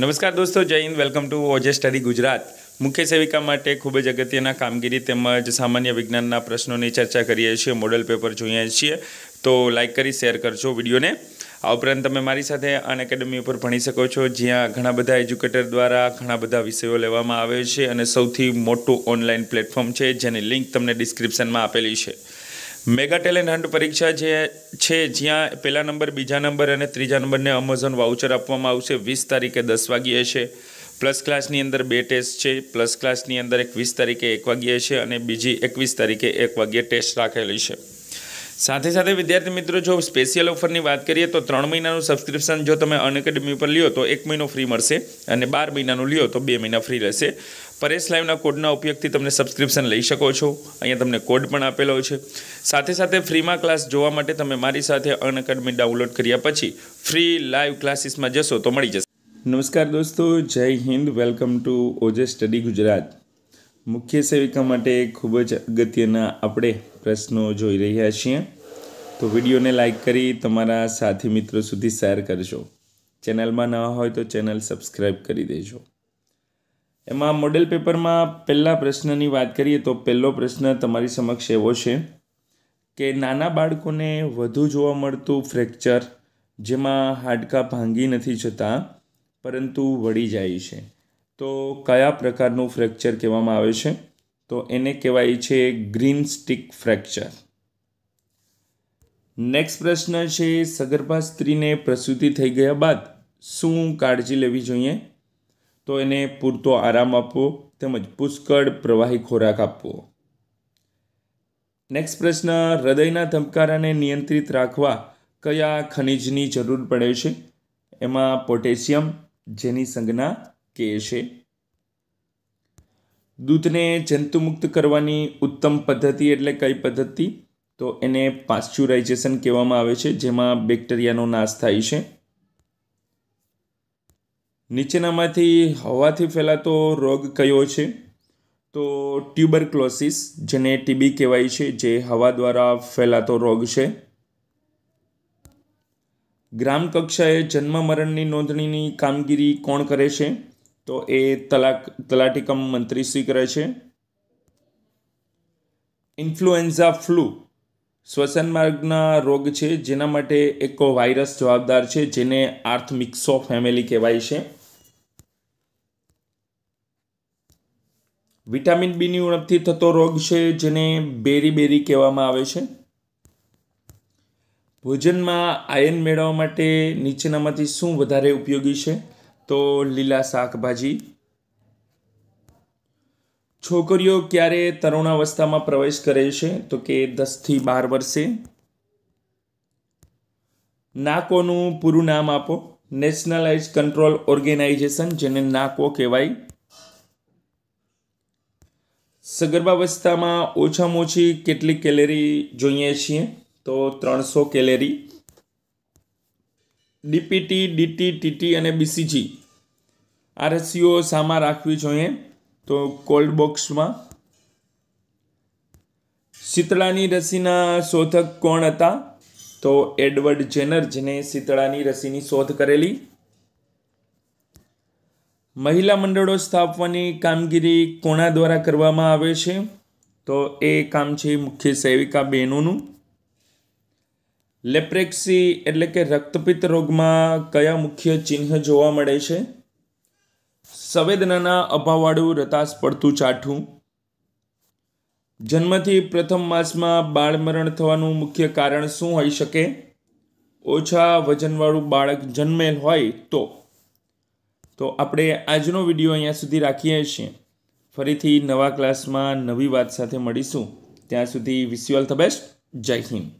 નમસ્કાર દોસ્તો જય Hind welcome to OJ study Gujarat મુખ્ય સેવિકા માટે ખૂબ જ અગત્યના કામગીરી તેમજ સામાન્ય વિજ્ઞાનના પ્રશ્નોની ચર્ચા કરીએ છીએ મોડલ પેપર જોઈએ છીએ તો લાઇક કરી શેર કરજો વિડીયોને આ ઉપરાંત તમે મારી સાથે અન ઉપર ભણી શકો છો જ્યાં ઘણા બધા એજ્યુકેટર દ્વારા ઘણા બધા વિષયો લેવામાં આવે છે અને સૌથી મોટું ઓનલાઈન પ્લેટફોર્મ છે જેની લિંક તમને ડિસ્ક્રિપ્શનમાં આપેલી છે મેગા ટેલેન્ટ હન્ટ પરીક્ષા જે છે જ્યાં પહેલા નંબર બીજા નંબર અને ત્રીજા નંબરને અમેઝોન વાઉચર આપવામાં આવશે વીસ તારીખે દસ વાગ્યે છે પ્લસ ક્લાસની અંદર બે ટેસ્ટ છે પ્લસ ક્લાસની અંદર એકવીસ તારીખે એક વાગ્યે છે અને બીજી એકવીસ તારીખે એક વાગ્યે ટેસ્ટ રાખેલી છે સાથે સાથે વિદ્યાર્થી મિત્રો જો સ્પેશિયલ ઓફરની વાત કરીએ તો ત્રણ મહિનાનું સબસ્ક્રિપ્શન જો તમે અનએકેડમી પર લ્યો તો એક મહિનો ફ્રી મળશે અને બાર મહિનાનું લ્યો તો બે મહિના ફ્રી રહેશે પરેશ લાઈવના કોડના ઉપયોગથી તમે સબસ્ક્રિપ્શન લઈ શકો છો અહીંયા તમને કોડ પણ આપેલો છે સાથે સાથે ફ્રીમાં ક્લાસ જોવા માટે તમે મારી સાથે અનઅકેડમી ડાઉનલોડ કર્યા પછી ફ્રી લાઈવ ક્લાસીસમાં જશો તો મળી જશે નમસ્કાર દોસ્તો જય Hind welcome to OJ study Gujarat મુખ્ય સેવિકા માટે ખૂબ જ અગત્યના આપણે પ્રશ્નો જોઈ રહ્યા છીએ તો વિડીયોને લાઇક કરી તમારા સાથી મિત્રો સુધી શેર કરજો ચેનલમાં ન હોય તો ચેનલ સબસ્ક્રાઈબ કરી દેજો એમાં મોડેલ પેપરમાં પહેલાં પ્રશ્નની વાત કરીએ તો પહેલો પ્રશ્ન તમારી સમક્ષ એવો છે કે નાના બાળકોને વધુ જોવા મળતું ફ્રેક્ચર જેમાં હાડકાં ભાંગી નથી જતા પરંતુ વળી જાય છે તો કયા પ્રકારનું ફ્રેક્ચર કહેવામાં આવે છે તો એને કહેવાય છે ગ્રીન સ્ટિક ફ્રેક્ચર નેક્સ્ટ પ્રશ્ન છે સગર્ભા સ્ત્રીને પ્રસૂતિ થઈ ગયા બાદ શું કાળજી લેવી જોઈએ તો એને પૂરતો આરામ આપવો તેમજ પુષ્કળ પ્રવાહી ખોરાક આપવો નેક્સ્ટ પ્રશ્ન હૃદયના ધબકારાને નિયંત્રિત રાખવા કયા ખનિજની જરૂર પડે છે એમાં પોટેશિયમ જેની સંજ્ઞા કે છે દૂધને જંતુમુક્ત કરવાની ઉત્તમ પદ્ધતિ એટલે કઈ પદ્ધતિ તો એને પાસ્ચ્યુરાઇઝેશન કહેવામાં આવે છે જેમાં બેક્ટેરિયાનો નાશ થાય છે નીચેનામાંથી હવાથી ફેલાતો રોગ કયો છે તો ટ્યુબરક્લોસિસ જેને ટીબી કહેવાય છે જે હવા દ્વારા ફેલાતો રોગ છે ગ્રામ કક્ષાએ જન્મ મરણની નોંધણીની કામગીરી કોણ કરે છે તો એ તલાક તલાટીકમ મંત્રી શ્રી કરે છે ઇન્ફ્લુએન્ઝા ફ્લૂ શ્વસન માર્ગના રોગ છે જેના માટે એક વાયરસ જવાબદાર છે જેને આર્થમિક્સો ફેમિલી કહેવાય છે વિટામિન બીની ઉણપથી થતો રોગ છે જેને બેરી બેરી કહેવામાં આવે છે ભોજનમાં આયન મેળવવા માટે નીચેનામાંથી શું વધારે ઉપયોગી છે તો લીલા શાકભાજી છોકરીઓ ક્યારે તરુણાવસ્થામાં પ્રવેશ કરે છે તો કે દસથી બાર વર્ષે નાકોનું પૂરું નામ આપો નેશનલાઇઝ કંટ્રોલ ઓર્ગેનાઇઝેશન જેને નાકો કહેવાય સગર્ભાવસ્થામાં ઓછામાં ઓછી કેટલી કેલેરી જોઈએ છીએ તો ત્રણસો કેલેરી ડીપીટી ડીટી ટીટી અને બીસીજી આ રસીઓ સામાં રાખવી જોઈએ તો કોલ્ડ બોક્સમાં શીતળાની રસીના શોધક કોણ હતા તો એડવર્ડ જેનર જેને શીતળાની રસીની શોધ કરેલી મહિલા મંડળો સ્થાપવાની કામગીરી કોના દ્વારા કરવામાં આવે છે તો એ કામ છે મુખ્ય સેવિકા બહેનોનું લેપ્રેક્સી એટલે કે રક્તપિત્ત રોગમાં કયા મુખ્ય ચિહ્ન જોવા મળે છે સંવેદનાના અભાવવાળું રતાસ પડતું ચાઠું જન્મથી પ્રથમ માસમાં બાળમરણ થવાનું મુખ્ય કારણ શું હોઈ શકે ઓછા વજનવાળું બાળક જન્મેલ હોય તો તો આપણે આજનો વિડીયો અહીંયા સુધી રાખીએ છીએ ફરીથી નવા ક્લાસમાં નવી વાત સાથે મળીશું ત્યાં સુધી વિસ યુ ધ બેસ્ટ જય હિન્દ